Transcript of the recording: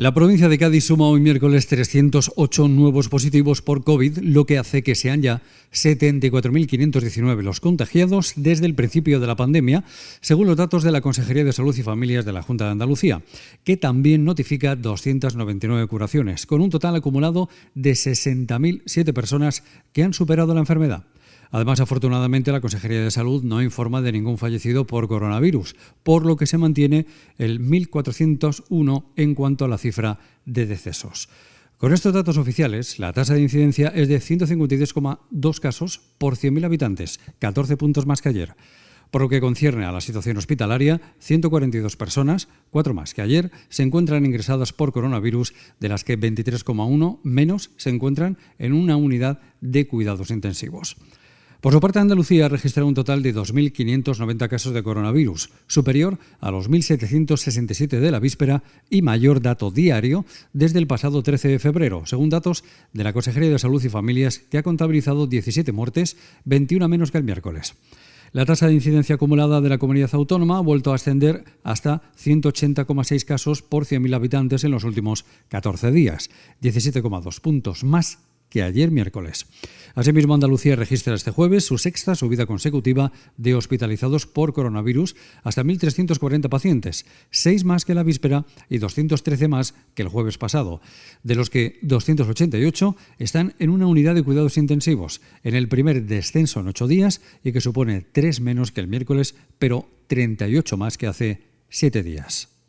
La provincia de Cádiz suma hoy miércoles 308 nuevos positivos por COVID, lo que hace que sean ya 74.519 los contagiados desde el principio de la pandemia, según los datos de la Consejería de Salud y Familias de la Junta de Andalucía, que también notifica 299 curaciones, con un total acumulado de 60.007 personas que han superado la enfermedad. Además, afortunadamente, la Consejería de Salud no informa de ningún fallecido por coronavirus, por lo que se mantiene el 1.401 en cuanto a la cifra de decesos. Con estos datos oficiales, la tasa de incidencia es de 153,2 casos por 100.000 habitantes, 14 puntos más que ayer. Por lo que concierne a la situación hospitalaria, 142 personas, cuatro más que ayer, se encuentran ingresadas por coronavirus, de las que 23,1 menos se encuentran en una unidad de cuidados intensivos. Por su parte, Andalucía ha registrado un total de 2.590 casos de coronavirus, superior a los 1.767 de la víspera y mayor dato diario desde el pasado 13 de febrero, según datos de la Consejería de Salud y Familias, que ha contabilizado 17 muertes, 21 menos que el miércoles. La tasa de incidencia acumulada de la comunidad autónoma ha vuelto a ascender hasta 180,6 casos por 100.000 habitantes en los últimos 14 días, 17,2 puntos más que ayer miércoles. Asimismo, Andalucía registra este jueves su sexta subida consecutiva de hospitalizados por coronavirus hasta 1.340 pacientes, 6 más que la víspera y 213 más que el jueves pasado, de los que 288 están en una unidad de cuidados intensivos, en el primer descenso en 8 días y que supone 3 menos que el miércoles, pero 38 más que hace 7 días.